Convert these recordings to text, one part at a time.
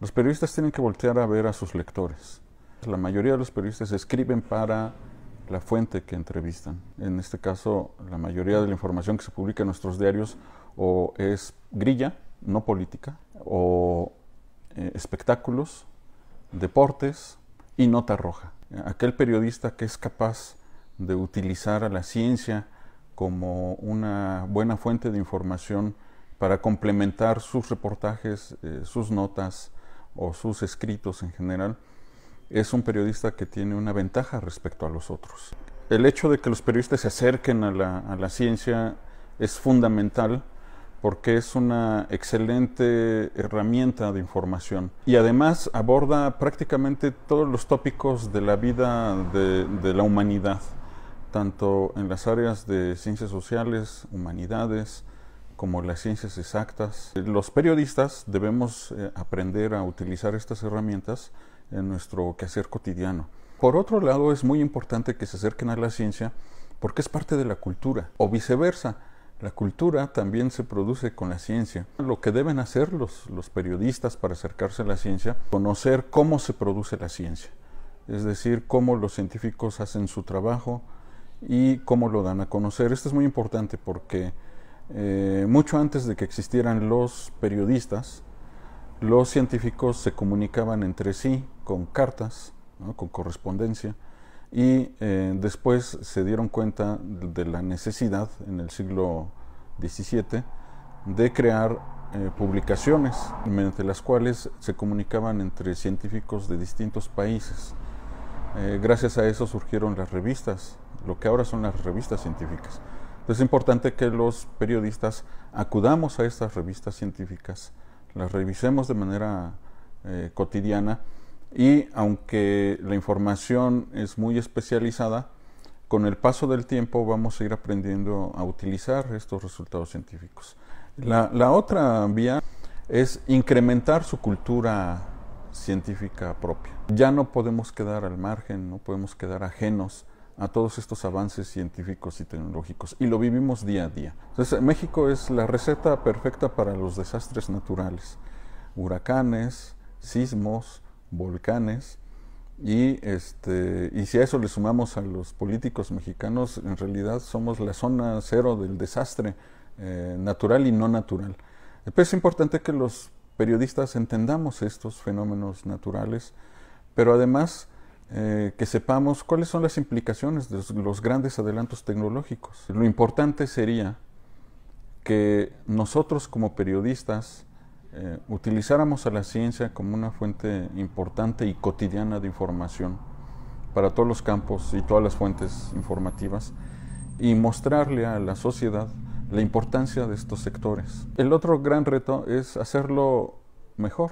Los periodistas tienen que voltear a ver a sus lectores. La mayoría de los periodistas escriben para la fuente que entrevistan. En este caso, la mayoría de la información que se publica en nuestros diarios o es grilla, no política, o eh, espectáculos, deportes y nota roja. Aquel periodista que es capaz de utilizar a la ciencia como una buena fuente de información para complementar sus reportajes, eh, sus notas, o sus escritos en general, es un periodista que tiene una ventaja respecto a los otros. El hecho de que los periodistas se acerquen a la, ciencia es fundamental porque es una excelente herramienta de información y además aborda prácticamente todos los tópicos de la vida de la humanidad, tanto en las áreas de ciencias sociales, humanidades, como las ciencias exactas. Los periodistas debemos eh, aprender a utilizar estas herramientas en nuestro quehacer cotidiano. Por otro lado, es muy importante que se acerquen a la ciencia porque es parte de la cultura, o viceversa. La cultura también se produce con la ciencia. Lo que deben hacer los, los periodistas para acercarse a la ciencia, conocer cómo se produce la ciencia, es decir, cómo los científicos hacen su trabajo y cómo lo dan a conocer. Esto es muy importante porque eh, mucho antes de que existieran los periodistas, los científicos se comunicaban entre sí con cartas, con correspondencia, y eh, después se dieron cuenta de la necesidad en el siglo XVII de crear eh, publicaciones mediante las cuales se comunicaban entre científicos de distintos países. gracias a eso surgieron las revistas, lo que ahora son las revistas científicas es importante que los periodistas acudamos a estas revistas científicas, las revisemos de manera eh, cotidiana y aunque la información es muy especializada, con el paso del tiempo vamos a ir aprendiendo a utilizar estos resultados científicos. la otra vía es incrementar su cultura científica propia. Ya no podemos quedar al margen, no podemos quedar ajenos a todos estos avances científicos y tecnológicos y lo vivimos día a día. Entonces, México es la receta perfecta para los desastres naturales, huracanes, sismos, volcanes y este y si a eso le sumamos a los políticos mexicanos, en realidad somos la zona cero del desastre eh, natural y no natural. es importante que los periodistas entendamos estos fenómenos naturales, pero además eh, que sepamos cuáles son las implicaciones de los grandes adelantos tecnológicos. Lo importante sería que nosotros como periodistas eh, utilizáramos a la ciencia como una fuente importante y cotidiana de información para todos los campos y todas las fuentes informativas y mostrarle a la sociedad la importancia de estos sectores. El otro gran reto es hacerlo mejor,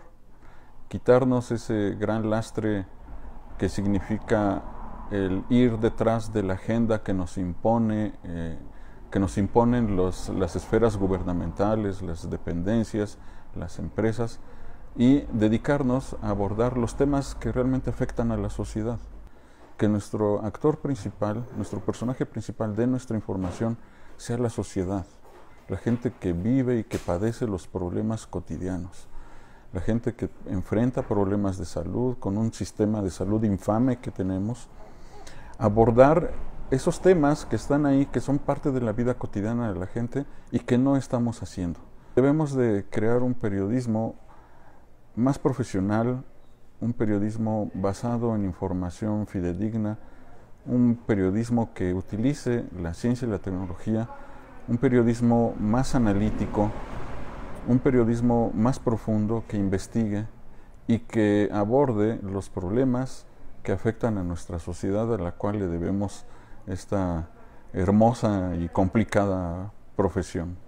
quitarnos ese gran lastre que significa el ir detrás de la agenda que nos impone, eh, que nos imponen las esferas gubernamentales, las dependencias, las empresas, y dedicarnos a abordar los temas que realmente afectan a la sociedad. Que nuestro actor principal, nuestro personaje principal de nuestra información sea la sociedad, la gente que vive y que padece los problemas cotidianos la gente que enfrenta problemas de salud, con un sistema de salud infame que tenemos, abordar esos temas que están ahí, que son parte de la vida cotidiana de la gente y que no estamos haciendo. Debemos de crear un periodismo más profesional, un periodismo basado en información fidedigna, un periodismo que utilice la ciencia y la tecnología, un periodismo más analítico, un periodismo más profundo que investigue y que aborde los problemas que afectan a nuestra sociedad a la cual le debemos esta hermosa y complicada profesión.